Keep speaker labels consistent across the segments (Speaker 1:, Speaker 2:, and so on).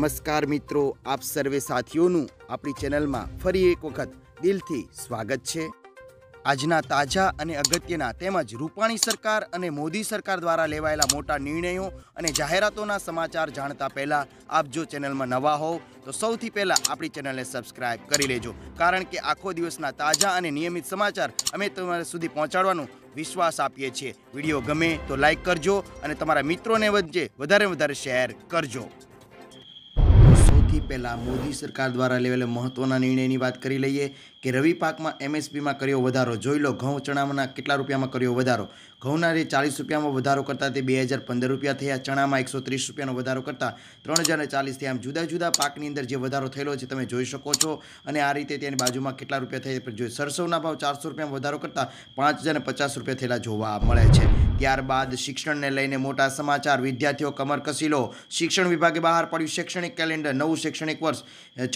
Speaker 1: નમસ્કાર મિત્રો આપ સર્વે સાથીઓનું આપણી ચેનલમાં ફરી એક વખત દિલથી સ્વાગત છે આજના તાજા અને અગત્યના તેમજ રૂપાણી સરકાર અને મોદી સરકાર દ્વારા લેવાયેલા મોટા નિર્ણયો અને જાહેરાતોના સમાચાર જાણતા પહેલાં આપ જો ચેનલમાં નવા હોવ તો સૌથી પહેલાં આપણી ચેનલને સબસ્ક્રાઇબ કરી લેજો કારણ કે આખો દિવસના તાજા અને નિયમિત સમાચાર અમે તમારા સુધી પહોંચાડવાનું વિશ્વાસ આપીએ છીએ વિડીયો ગમે તો લાઇક કરજો અને તમારા મિત્રોને વચ્ચે વધારે વધારે શેર કરજો સૌથી પહેલાં મોદી સરકાર દ્વારા લેવાયેલા મહત્ત્વના નિર્ણયની વાત કરી લઈએ કે રવિ પાકમાં એમએસપીમાં કર્યો વધારો જોઈ લો ઘઉં ચણામાં કેટલા રૂપિયામાં કર્યો વધારો ઘઉંના રે ચાલીસ રૂપિયામાં વધારો કરતાં તે બે હજાર પંદર રૂપિયા થયા ચણામાં એકસો ત્રીસ રૂપિયાનો વધારો કરતાં ત્રણ હજાર ચાલીસ થયા આમ જુદા જુદા પાકની અંદર જે વધારો થયેલો છે તમે જોઈ શકો છો અને આ રીતે તેની બાજુમાં કેટલા રૂપિયા થયા જોઈએ સરસવના ભાવ ચારસો રૂપિયામાં વધારો કરતાં પાંચ હજાર પચાસ રૂપિયા થયેલા જોવા મળે છે ત્યારબાદ શિક્ષણને લઈને મોટા સમાચાર વિદ્યાર્થીઓ કમર કસી લો શિક્ષણ વિભાગે બહાર પાડ્યું શૈક્ષણિક કેલેન્ડર નવું શૈક્ષણિક વર્ષ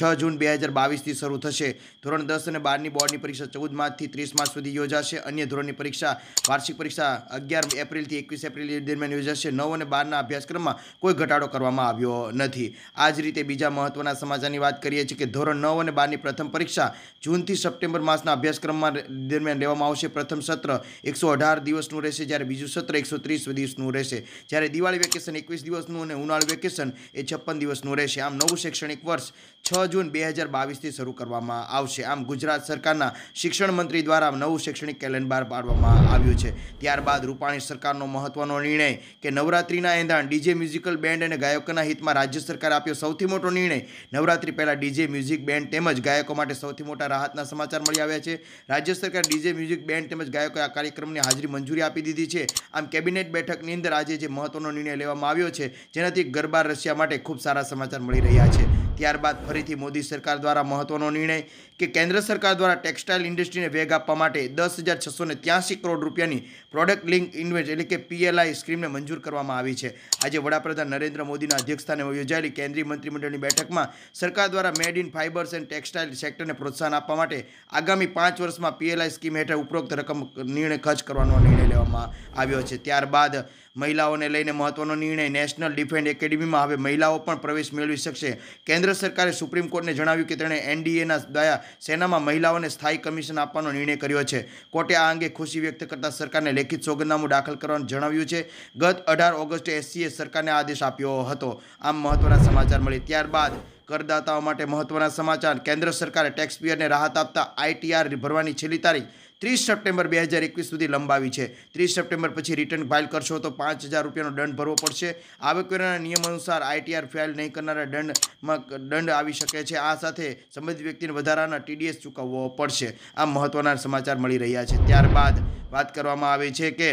Speaker 1: છ જૂન બે હજાર બાવીસથી શરૂ થશે ધોરણ દસ અને બારની બોર્ડની પરીક્ષા ચૌદ માર્ચથી ત્રીસ માર્ચ સુધી યોજાશે અન્ય ધોરણની પરીક્ષા વાર્ષિક પરીક્ષા અગિયાર એપ્રિલથી એકવીસ એપ્રિલ દરમિયાન યોજાશે નવ અને બારના અભ્યાસક્રમમાં કોઈ ઘટાડો કરવામાં આવ્યો નથી આ જ રીતે બીજા મહત્વના સમાચારની વાત કરીએ છીએ કે ધોરણ નવ અને બારની પ્રથમ પરીક્ષા જૂનથી સપ્ટેમ્બર માસના અભ્યાસક્રમમાં દરમિયાન લેવામાં આવશે પ્રથમ સત્ર એકસો અઢાર દિવસનું રહેશે જ્યારે બીજું સત્ર એકસો ત્રીસ દિવસનું રહેશે જ્યારે દિવાળી વેકેશન એકવીસ દિવસનું અને ઉનાળુ વેકેશન એ છપ્પન દિવસનું રહેશે આમ નવું શૈક્ષણિક વર્ષ છ જૂન બે હજાર બાવીસથી શરૂ કરવામાં આવશે આમ ગુજરાત સરકારના શિક્ષણ મંત્રી દ્વારા નવું શૈક્ષણિક કેલેન્ડર બહાર પાડવામાં આવ્યું છે ત્યારબાદ રૂપાણી સરકારનો મહત્વનો નિર્ણય કે નવરાત્રિના એંધાણ ડીજે મ્યુઝિકલ બેન્ડ અને ગાયકોના હિતમાં રાજ્ય સરકાર આપ્યો સૌથી મોટો નિર્ણય નવરાત્રિ પહેલાં ડીજે મ્યુઝિક બેન્ડ તેમજ ગાયકો માટે સૌથી મોટા રાહતના સમાચાર મળી આવ્યા છે રાજ્ય સરકાર ડીજે મ્યુઝિક બેન્ડ તેમજ ગાયકોએ આ કાર્યક્રમની હાજરી મંજૂરી આપી દીધી છે આમ કેબિનેટ બેઠકની અંદર આજે જે મહત્વનો નિર્ણય લેવામાં આવ્યો છે જેનાથી ગરબા રશિયા માટે ખૂબ સારા સમાચાર મળી રહ્યા છે ત્યારબાદ ફરીથી મોદી સરકાર દ્વારા મહત્વનો નિર્ણય કે કેન્દ્ર સરકાર દ્વારા ટેક્સટાઇલ ઇન્ડસ્ટ્રીને વેગ આપવા માટે દસ હજાર છસો ને ત્યાસી કરોડ રૂપિયાની પ્રોડક્ટ લિંક ઇન્વેસ્ટ એટલે કે પીએલઆઈ સ્કીમને મંજૂર કરવામાં આવી છે આજે વડાપ્રધાન નરેન્દ્ર મોદીના અધ્યક્ષસ્થાને યોજાયેલી કેન્દ્રીય મંત્રીમંડળની બેઠકમાં સરકાર દ્વારા made in fibres and textile સેક્ટરને પ્રોત્સાહન આપવા માટે આગામી પાંચ વર્ષમાં પીએલઆઈ સ્કીમ હેઠળ ઉપરોક્ત રકમ નિર્ણય ખર્ચ કરવાનો નિર્ણય લેવામાં આવ્યો છે ત્યારબાદ મહિલાઓને લઈને મહત્વનો નિર્ણય નેશનલ ડિફેન્સ એકેડમીમાં હવે મહિલાઓ પણ પ્રવેશ મેળવી શકશે કેન્દ્ર સરકારે સુપ્રીમ કોર્ટને જણાવ્યું કે તેણે એનડીએના દયા સેનામાં મહિલાઓને સ્થાયી કમિશન આપવાનો નિર્ણય કર્યો છે કોર્ટે આ અંગે ખુશી વ્યક્ત કરતા સરકારને લેખિત સોગંદનામું દાખલ કરવાનું જણાવ્યું છે ગત અઢાર ઓગસ્ટે એસસીએ સરકારને આદેશ આપ્યો હતો આમ મહત્વના સમાચાર મળે ત્યારબાદ કરદાતાઓ માટે મહત્વના સમાચાર કેન્દ્ર સરકારે ટેક્સપેયરને રાહત આપતા આઈટીઆર ભરવાની છેલ્લી તારીખ ત્રીસ સપ્ટેમ્બર બે હજાર એકવીસ સુધી લંબાવી છે ત્રીસ સપ્ટેમ્બર પછી રિટર્ન ફાઇલ કરશો તો પાંચ હજાર રૂપિયાનો દંડ ભરવો પડશે આવકવેરાના નિયમ અનુસાર આઈટીઆર ફાઇલ નહીં કરનારા દંડમાં દંડ આવી શકે છે આ સાથે સંબંધિત વ્યક્તિને વધારાના ટીડીએસ ચૂકવવો પડશે આ મહત્ત્વના સમાચાર મળી રહ્યા છે ત્યારબાદ વાત કરવામાં આવે છે કે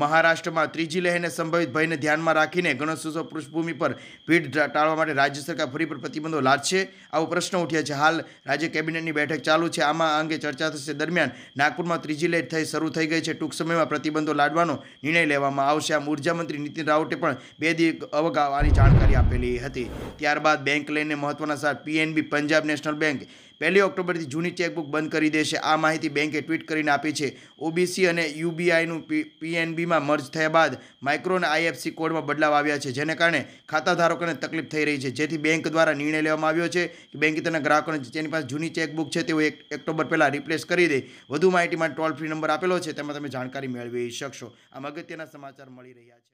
Speaker 1: મહારાષ્ટ્રમાં ત્રીજી લહેરને સંભવિત ભયને ધ્યાનમાં રાખીને ગણેશોત્સવ પૃષ્ઠભૂમિ પર ભીડ ટાળવા માટે રાજ્ય સરકાર ફરી પર પ્રતિબંધો લાદશે આવો પ્રશ્ન ઉઠ્યા છે હાલ રાજ્ય કેબિનેટની બેઠક ચાલુ છે આમાં અંગે ચર્ચા થશે દરમિયાન નાગપુરમાં ત્રીજી લહેર થઈ શરૂ થઈ ગઈ છે ટૂંક સમયમાં પ્રતિબંધો લાડવાનો નિર્ણય લેવામાં આવશે આમ ઉર્જામંત્રી નીતિન રાવતે પણ બે દિવસ અવગાવાની જાણકારી આપેલી હતી ત્યારબાદ બેંક લઈને મહત્વના સાર પીએનબી પંજાબ નેશનલ બેંક પહેલી ઓક્ટોબરથી જૂની ચેકબુક બંધ કરી દેશે આ માહિતી બેંકે ટ્વીટ કરીને આપી છે ઓબીસી અને યુબીઆઈનું પીએનબીમાં મર્જ થયા બાદ માઇક્રો અને આઈએફસી કોડમાં બદલાવ આવ્યા છે જેને કારણે ખાતાધારકોને તકલીફ થઈ રહી છે જેથી બેંક દ્વારા નિર્ણય લેવામાં આવ્યો છે કે બેંકે તેના ગ્રાહકોને જેની પાસે જૂની ચેકબુક છે તેઓ એક ઓક્ટોબર પહેલાં રિપ્લેસ કરી દે વધુ માહિતી માટે ટોલ ફ્રી નંબર આપેલો છે તેમાં તમે જાણકારી મેળવી શકશો આમ અગત્યના સમાચાર મળી રહ્યા છે